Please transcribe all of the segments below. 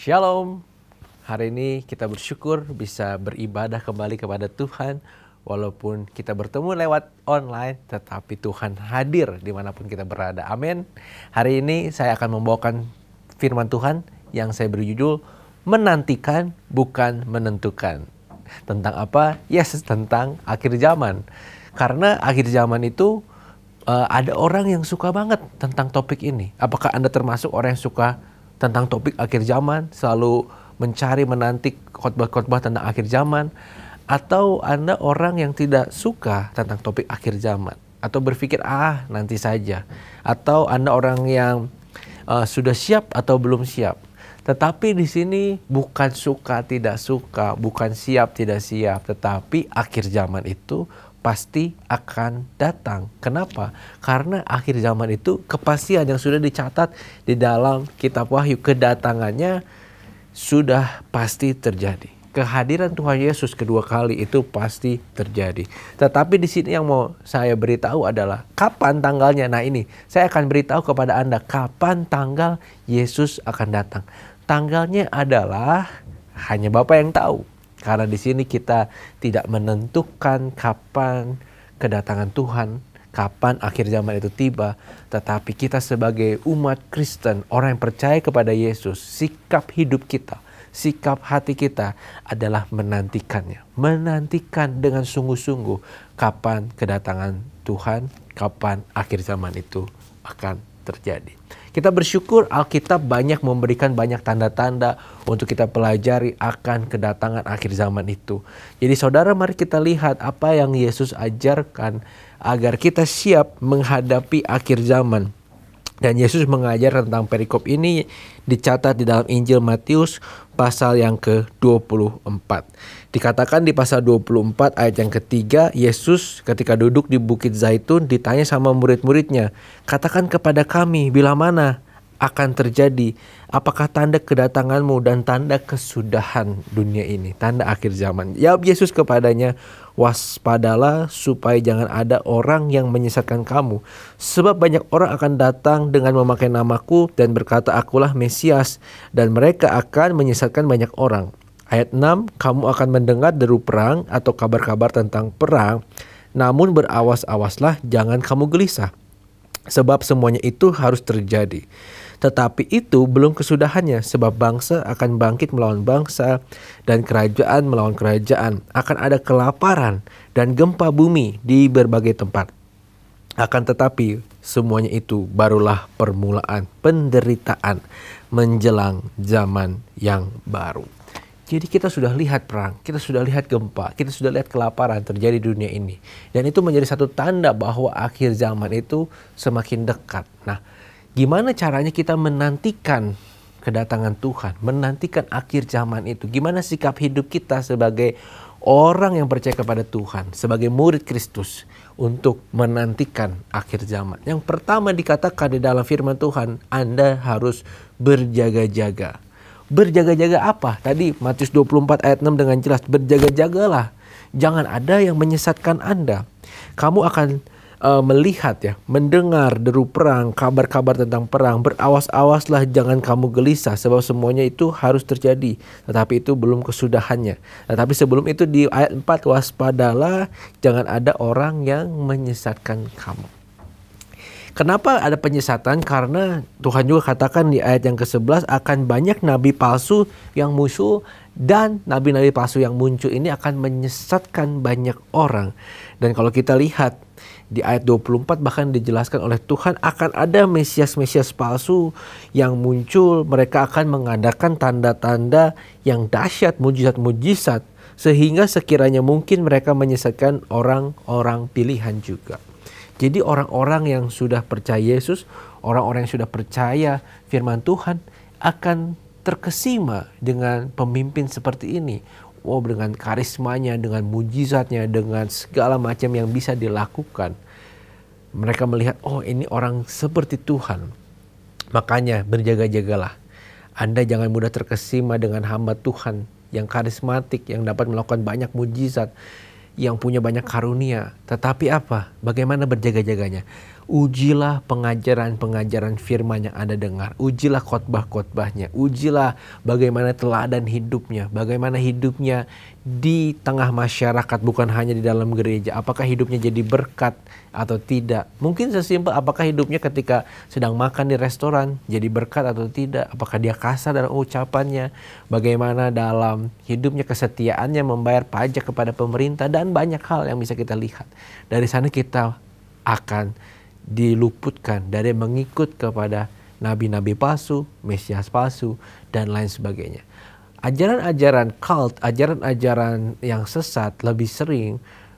Shalom. Hari ini kita bersyukur bisa beribadah kembali kepada Tuhan. Walaupun kita bertemu lewat online, tetapi Tuhan hadir dimanapun kita berada. Amin. Hari ini saya akan membawakan firman Tuhan yang saya beri Menantikan Bukan Menentukan. Tentang apa? Yes, tentang akhir zaman. Karena akhir zaman itu uh, ada orang yang suka banget tentang topik ini. Apakah Anda termasuk orang yang suka tentang topik akhir zaman, selalu mencari menanti khotbah-khotbah tentang akhir zaman, atau Anda orang yang tidak suka tentang topik akhir zaman, atau berpikir, "Ah, nanti saja," atau Anda orang yang uh, sudah siap atau belum siap. Tetapi di sini bukan suka, tidak suka, bukan siap, tidak siap, tetapi akhir zaman itu pasti akan datang. Kenapa? Karena akhir zaman itu kepastian yang sudah dicatat di dalam kitab Wahyu kedatangannya sudah pasti terjadi. Kehadiran Tuhan Yesus kedua kali itu pasti terjadi. Tetapi di sini yang mau saya beritahu adalah kapan tanggalnya. Nah, ini saya akan beritahu kepada Anda kapan tanggal Yesus akan datang. Tanggalnya adalah hanya Bapak yang tahu karena di sini kita tidak menentukan kapan kedatangan Tuhan, kapan akhir zaman itu tiba, tetapi kita sebagai umat Kristen, orang yang percaya kepada Yesus, sikap hidup kita, sikap hati kita adalah menantikannya. Menantikan dengan sungguh-sungguh kapan kedatangan Tuhan, kapan akhir zaman itu akan terjadi. Kita bersyukur Alkitab banyak memberikan banyak tanda-tanda untuk kita pelajari akan kedatangan akhir zaman itu. Jadi saudara mari kita lihat apa yang Yesus ajarkan agar kita siap menghadapi akhir zaman. Dan Yesus mengajar tentang perikop ini dicatat di dalam Injil Matius pasal yang ke-24. Dikatakan di pasal 24 ayat yang ketiga, Yesus ketika duduk di Bukit Zaitun ditanya sama murid-muridnya, "Katakan kepada kami bila mana akan terjadi? Apakah tanda kedatanganmu dan tanda kesudahan dunia ini, tanda akhir zaman?" Jawab Yesus kepadanya, waspadalah supaya jangan ada orang yang menyesatkan kamu. Sebab banyak orang akan datang dengan memakai namaku dan berkata akulah Mesias dan mereka akan menyesatkan banyak orang. Ayat 6, kamu akan mendengar deru perang atau kabar-kabar tentang perang, namun berawas-awaslah jangan kamu gelisah. Sebab semuanya itu harus terjadi. Tetapi itu belum kesudahannya sebab bangsa akan bangkit melawan bangsa dan kerajaan melawan kerajaan. Akan ada kelaparan dan gempa bumi di berbagai tempat. Akan tetapi semuanya itu barulah permulaan penderitaan menjelang zaman yang baru. Jadi kita sudah lihat perang, kita sudah lihat gempa, kita sudah lihat kelaparan terjadi di dunia ini. Dan itu menjadi satu tanda bahwa akhir zaman itu semakin dekat. Nah, gimana caranya kita menantikan kedatangan Tuhan, menantikan akhir zaman itu? Gimana sikap hidup kita sebagai orang yang percaya kepada Tuhan, sebagai murid Kristus untuk menantikan akhir zaman? Yang pertama dikatakan di dalam firman Tuhan, Anda harus berjaga-jaga Berjaga-jaga apa? Tadi Matius 24 ayat 6 dengan jelas, berjaga-jagalah. Jangan ada yang menyesatkan Anda. Kamu akan uh, melihat ya, mendengar deru perang, kabar-kabar tentang perang, berawas-awaslah jangan kamu gelisah sebab semuanya itu harus terjadi, tetapi itu belum kesudahannya. Tetapi sebelum itu di ayat 4 waspadalah jangan ada orang yang menyesatkan kamu. Kenapa ada penyesatan? Karena Tuhan juga katakan di ayat yang ke-11 akan banyak nabi palsu yang musuh dan nabi-nabi palsu yang muncul ini akan menyesatkan banyak orang. Dan kalau kita lihat di ayat 24 bahkan dijelaskan oleh Tuhan akan ada mesias-mesias palsu yang muncul, mereka akan mengadakan tanda-tanda yang dahsyat, mujizat-mujizat sehingga sekiranya mungkin mereka menyesatkan orang-orang pilihan juga. Jadi orang-orang yang sudah percaya Yesus, orang-orang yang sudah percaya firman Tuhan akan terkesima dengan pemimpin seperti ini. Oh, dengan karismanya, dengan mujizatnya, dengan segala macam yang bisa dilakukan. Mereka melihat, oh ini orang seperti Tuhan. Makanya berjaga-jagalah. Anda jangan mudah terkesima dengan hamba Tuhan yang karismatik, yang dapat melakukan banyak mujizat, yang punya banyak karunia. Tetapi apa? Bagaimana berjaga-jaganya? ujilah pengajaran-pengajaran firman yang Anda dengar, ujilah khotbah-khotbahnya, ujilah bagaimana teladan hidupnya, bagaimana hidupnya di tengah masyarakat bukan hanya di dalam gereja, apakah hidupnya jadi berkat atau tidak. Mungkin sesimpel apakah hidupnya ketika sedang makan di restoran jadi berkat atau tidak, apakah dia kasar dalam ucapannya, bagaimana dalam hidupnya kesetiaannya membayar pajak kepada pemerintah dan banyak hal yang bisa kita lihat. Dari sana kita akan diluputkan dari mengikut kepada nabi-nabi palsu, mesias palsu, dan lain sebagainya. Ajaran-ajaran cult, ajaran-ajaran yang sesat lebih sering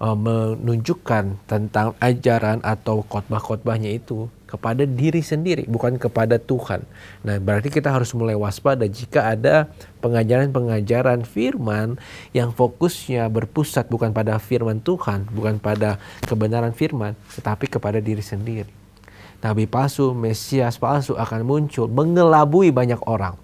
uh, menunjukkan tentang ajaran atau khotbah-khotbahnya itu kepada diri sendiri, bukan kepada Tuhan. Nah, berarti kita harus mulai waspada jika ada pengajaran-pengajaran firman yang fokusnya berpusat bukan pada firman Tuhan, bukan pada kebenaran firman, tetapi kepada diri sendiri. Nabi palsu, Mesias palsu akan muncul mengelabui banyak orang.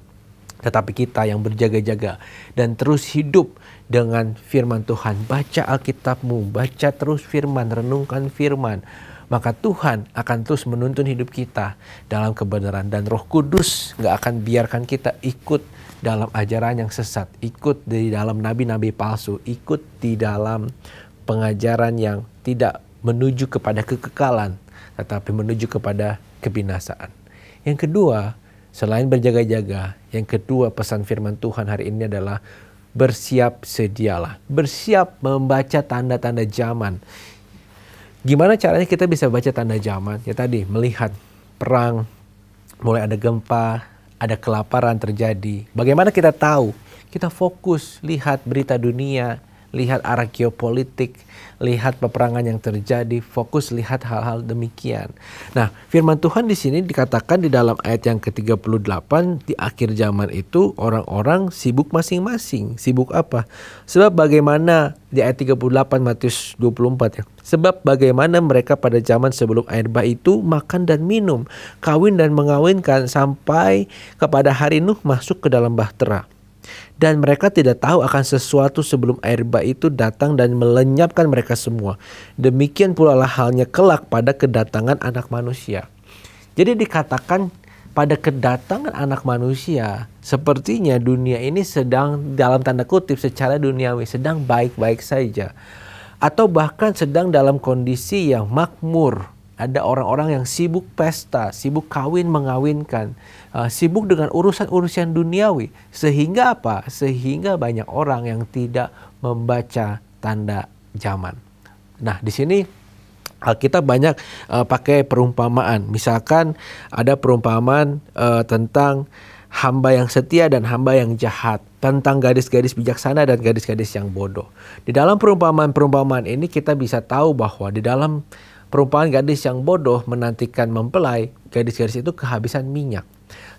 Tetapi kita yang berjaga-jaga dan terus hidup dengan firman Tuhan. Baca Alkitabmu, baca terus firman, renungkan firman maka Tuhan akan terus menuntun hidup kita dalam kebenaran dan Roh Kudus nggak akan biarkan kita ikut dalam ajaran yang sesat, ikut di dalam nabi-nabi palsu, ikut di dalam pengajaran yang tidak menuju kepada kekekalan, tetapi menuju kepada kebinasaan. Yang kedua, selain berjaga-jaga, yang kedua pesan firman Tuhan hari ini adalah bersiap sedialah. Bersiap membaca tanda-tanda zaman Gimana caranya kita bisa baca tanda zaman? Ya tadi melihat perang, mulai ada gempa, ada kelaparan terjadi. Bagaimana kita tahu? Kita fokus lihat berita dunia, lihat arah geopolitik, lihat peperangan yang terjadi, fokus lihat hal-hal demikian. Nah, firman Tuhan di sini dikatakan di dalam ayat yang ke-38 di akhir zaman itu orang-orang sibuk masing-masing. Sibuk apa? Sebab bagaimana di ayat 38 Matius 24 ya. Sebab bagaimana mereka pada zaman sebelum air bah itu makan dan minum, kawin dan mengawinkan sampai kepada hari Nuh masuk ke dalam bahtera dan mereka tidak tahu akan sesuatu sebelum air bah itu datang dan melenyapkan mereka semua. Demikian pula lah halnya kelak pada kedatangan anak manusia. Jadi dikatakan pada kedatangan anak manusia, sepertinya dunia ini sedang dalam tanda kutip secara duniawi sedang baik-baik saja. Atau bahkan sedang dalam kondisi yang makmur. Ada orang-orang yang sibuk pesta, sibuk kawin mengawinkan Ah, sibuk dengan urusan-urusan duniawi sehingga apa? Sehingga banyak orang yang tidak membaca tanda zaman. Nah, di sini ah, kita banyak uh, pakai perumpamaan. Misalkan ada perumpamaan uh, tentang hamba yang setia dan hamba yang jahat, tentang gadis-gadis bijaksana dan gadis-gadis yang bodoh. Di dalam perumpamaan-perumpamaan ini kita bisa tahu bahwa di dalam perumpamaan gadis yang bodoh menantikan mempelai, gadis-gadis itu kehabisan minyak.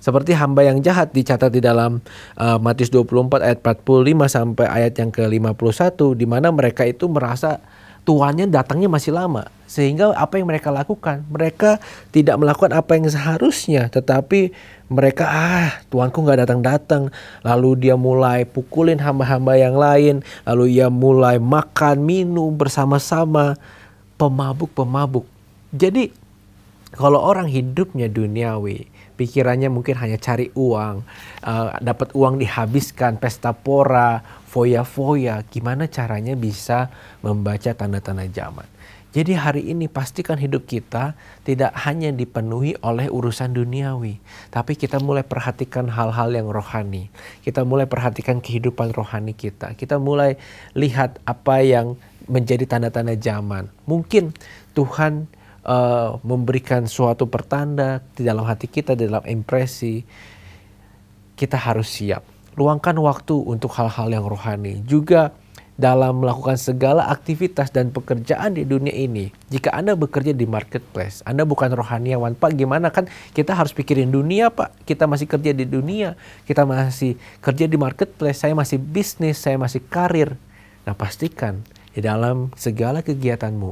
Seperti hamba yang jahat dicatat di dalam uh, Matius 24 ayat 45 sampai ayat yang ke-51 di mana mereka itu merasa tuannya datangnya masih lama sehingga apa yang mereka lakukan mereka tidak melakukan apa yang seharusnya tetapi mereka ah tuanku nggak datang datang lalu dia mulai pukulin hamba-hamba yang lain lalu ia mulai makan minum bersama-sama pemabuk-pemabuk jadi kalau orang hidupnya duniawi pikirannya mungkin hanya cari uang, uh, dapat uang dihabiskan, pesta pora, foya-foya, gimana caranya bisa membaca tanda-tanda zaman. Jadi hari ini pastikan hidup kita tidak hanya dipenuhi oleh urusan duniawi, tapi kita mulai perhatikan hal-hal yang rohani. Kita mulai perhatikan kehidupan rohani kita. Kita mulai lihat apa yang menjadi tanda-tanda zaman. Mungkin Tuhan uh, memberikan suatu pertanda di dalam hati kita, di dalam impresi, kita harus siap. Luangkan waktu untuk hal-hal yang rohani. Juga dalam melakukan segala aktivitas dan pekerjaan di dunia ini, jika Anda bekerja di marketplace, Anda bukan rohaniawan, Pak, gimana kan kita harus pikirin dunia, Pak. Kita masih kerja di dunia, kita masih kerja di marketplace, saya masih bisnis, saya masih karir. Nah, pastikan di dalam segala kegiatanmu,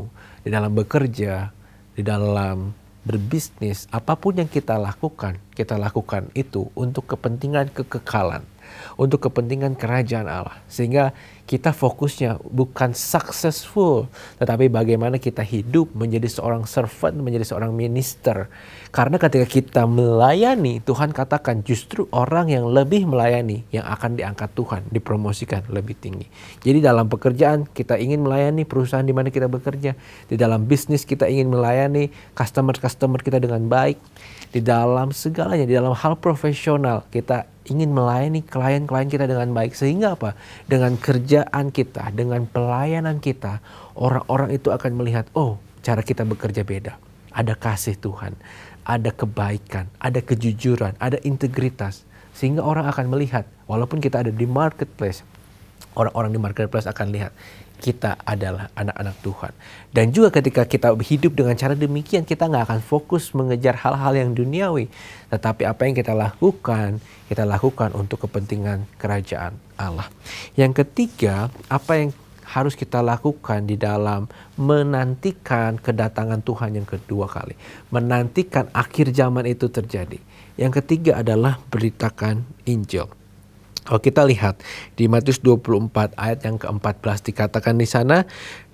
di dalam bekerja, di dalam berbisnis, apapun yang kita lakukan, kita lakukan itu untuk kepentingan kekekalan, untuk kepentingan kerajaan Allah. Sehingga kita fokusnya bukan successful, tetapi bagaimana kita hidup menjadi seorang servant, menjadi seorang minister. Karena ketika kita melayani, Tuhan katakan justru orang yang lebih melayani yang akan diangkat Tuhan, dipromosikan lebih tinggi. Jadi dalam pekerjaan kita ingin melayani perusahaan di mana kita bekerja, di dalam bisnis kita ingin melayani customer-customer kita dengan baik, di dalam segalanya, di dalam hal profesional kita ingin melayani klien-klien kita dengan baik sehingga apa? Dengan kerja pekerjaan kita, dengan pelayanan kita, orang-orang itu akan melihat, oh cara kita bekerja beda. Ada kasih Tuhan, ada kebaikan, ada kejujuran, ada integritas. Sehingga orang akan melihat, walaupun kita ada di marketplace, orang-orang di marketplace akan lihat kita adalah anak-anak Tuhan. Dan juga ketika kita hidup dengan cara demikian, kita nggak akan fokus mengejar hal-hal yang duniawi. Tetapi apa yang kita lakukan, kita lakukan untuk kepentingan kerajaan Allah. Yang ketiga, apa yang harus kita lakukan di dalam menantikan kedatangan Tuhan yang kedua kali. Menantikan akhir zaman itu terjadi. Yang ketiga adalah beritakan Injil. Kalau kita lihat di Matius 24 ayat yang ke-14 dikatakan di sana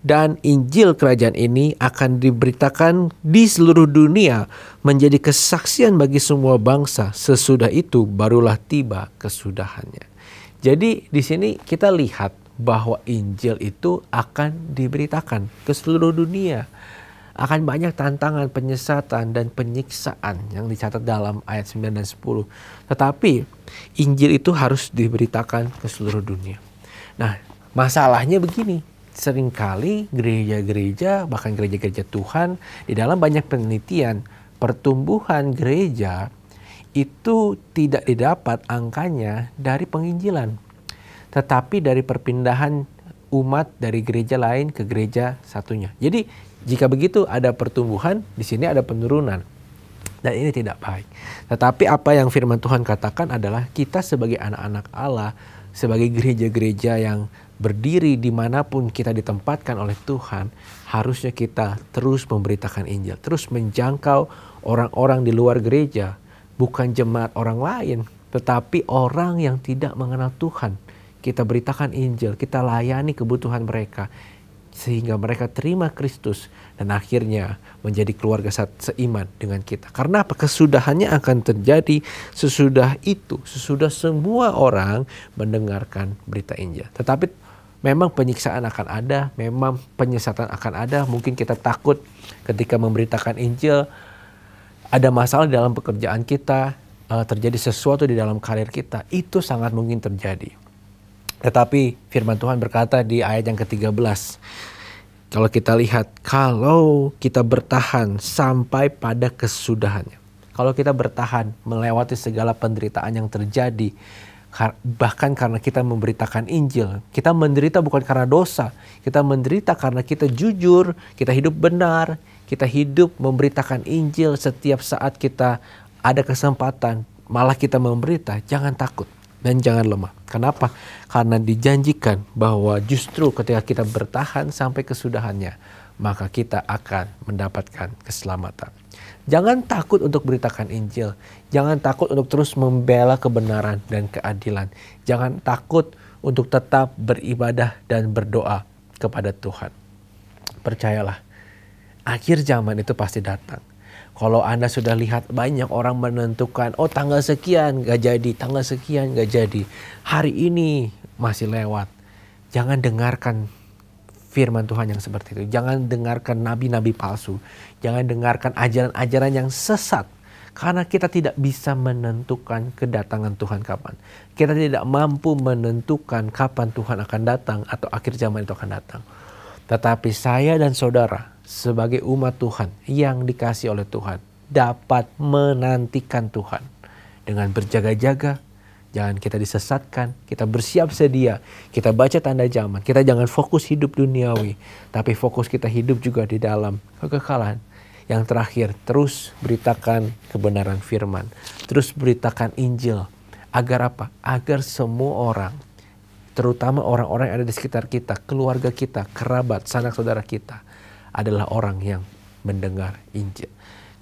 dan Injil kerajaan ini akan diberitakan di seluruh dunia menjadi kesaksian bagi semua bangsa. Sesudah itu barulah tiba kesudahannya. Jadi di sini kita lihat bahwa Injil itu akan diberitakan ke seluruh dunia akan banyak tantangan penyesatan dan penyiksaan yang dicatat dalam ayat 9 dan 10. Tetapi Injil itu harus diberitakan ke seluruh dunia. Nah, masalahnya begini. Seringkali gereja-gereja, bahkan gereja-gereja Tuhan, di dalam banyak penelitian, pertumbuhan gereja itu tidak didapat angkanya dari penginjilan. Tetapi dari perpindahan umat dari gereja lain ke gereja satunya. Jadi jika begitu ada pertumbuhan, di sini ada penurunan. Dan ini tidak baik. Tetapi apa yang firman Tuhan katakan adalah kita sebagai anak-anak Allah, sebagai gereja-gereja yang berdiri dimanapun kita ditempatkan oleh Tuhan, harusnya kita terus memberitakan Injil, terus menjangkau orang-orang di luar gereja, bukan jemaat orang lain, tetapi orang yang tidak mengenal Tuhan. Kita beritakan Injil, kita layani kebutuhan mereka sehingga mereka terima Kristus dan akhirnya menjadi keluarga seiman dengan kita. Karena apa? Kesudahannya akan terjadi sesudah itu, sesudah semua orang mendengarkan berita Injil. Tetapi memang penyiksaan akan ada, memang penyesatan akan ada. Mungkin kita takut ketika memberitakan Injil ada masalah dalam pekerjaan kita, eh, terjadi sesuatu di dalam karir kita. Itu sangat mungkin terjadi. Tetapi firman Tuhan berkata di ayat yang ke-13, kalau kita lihat, kalau kita bertahan sampai pada kesudahannya. Kalau kita bertahan melewati segala penderitaan yang terjadi, bahkan karena kita memberitakan Injil, kita menderita bukan karena dosa, kita menderita karena kita jujur, kita hidup benar, kita hidup memberitakan Injil setiap saat kita ada kesempatan, malah kita memberita, jangan takut dan jangan lemah. Kenapa? Karena dijanjikan bahwa justru ketika kita bertahan sampai kesudahannya, maka kita akan mendapatkan keselamatan. Jangan takut untuk beritakan Injil. Jangan takut untuk terus membela kebenaran dan keadilan. Jangan takut untuk tetap beribadah dan berdoa kepada Tuhan. Percayalah, akhir zaman itu pasti datang kalau Anda sudah lihat banyak orang menentukan, oh tanggal sekian gak jadi, tanggal sekian gak jadi. Hari ini masih lewat. Jangan dengarkan firman Tuhan yang seperti itu. Jangan dengarkan nabi-nabi palsu. Jangan dengarkan ajaran-ajaran yang sesat. Karena kita tidak bisa menentukan kedatangan Tuhan kapan. Kita tidak mampu menentukan kapan Tuhan akan datang atau akhir zaman itu akan datang. Tetapi saya dan saudara sebagai umat Tuhan yang dikasih oleh Tuhan dapat menantikan Tuhan dengan berjaga-jaga jangan kita disesatkan kita bersiap sedia kita baca tanda zaman kita jangan fokus hidup duniawi tapi fokus kita hidup juga di dalam kekekalan yang terakhir terus beritakan kebenaran firman terus beritakan Injil agar apa agar semua orang terutama orang-orang yang ada di sekitar kita keluarga kita kerabat sanak saudara kita adalah orang yang mendengar Injil.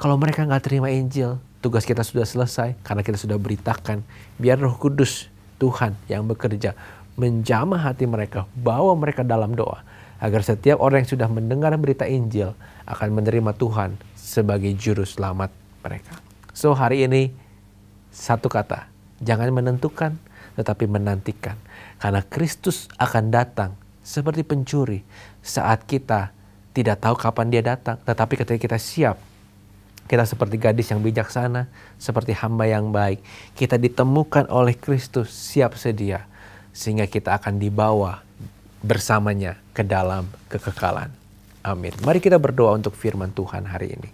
Kalau mereka nggak terima Injil, tugas kita sudah selesai karena kita sudah beritakan. Biar Roh Kudus Tuhan yang bekerja menjamah hati mereka, bawa mereka dalam doa agar setiap orang yang sudah mendengar berita Injil akan menerima Tuhan sebagai juru selamat mereka. So hari ini satu kata, jangan menentukan tetapi menantikan karena Kristus akan datang seperti pencuri saat kita tidak tahu kapan dia datang. Tetapi ketika kita siap, kita seperti gadis yang bijaksana, seperti hamba yang baik. Kita ditemukan oleh Kristus siap sedia, sehingga kita akan dibawa bersamanya ke dalam kekekalan. Amin. Mari kita berdoa untuk firman Tuhan hari ini.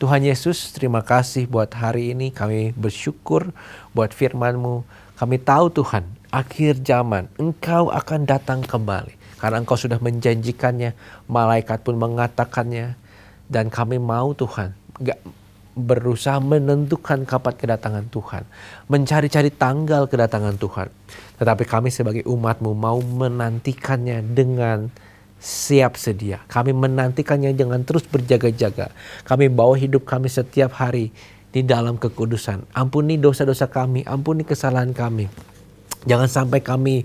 Tuhan Yesus, terima kasih buat hari ini. Kami bersyukur buat firman-Mu. Kami tahu Tuhan, akhir zaman engkau akan datang kembali. Karena engkau sudah menjanjikannya, malaikat pun mengatakannya. Dan kami mau Tuhan, gak berusaha menentukan kapan kedatangan Tuhan. Mencari-cari tanggal kedatangan Tuhan. Tetapi kami sebagai umatmu mau menantikannya dengan siap sedia. Kami menantikannya dengan terus berjaga-jaga. Kami bawa hidup kami setiap hari di dalam kekudusan. Ampuni dosa-dosa kami, ampuni kesalahan kami Jangan sampai kami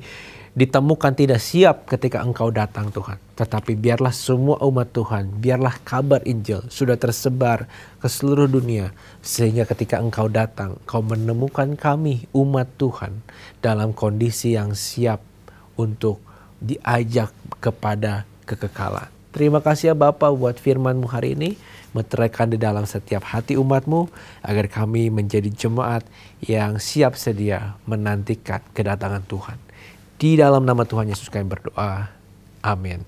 ditemukan tidak siap ketika engkau datang Tuhan. Tetapi biarlah semua umat Tuhan, biarlah kabar Injil sudah tersebar ke seluruh dunia. Sehingga ketika engkau datang, kau menemukan kami umat Tuhan dalam kondisi yang siap untuk diajak kepada kekekalan. Terima kasih ya Bapak buat firmanmu hari ini meteraikan di dalam setiap hati umatmu, agar kami menjadi jemaat yang siap sedia menantikan kedatangan Tuhan. Di dalam nama Tuhan Yesus kami berdoa. Amin.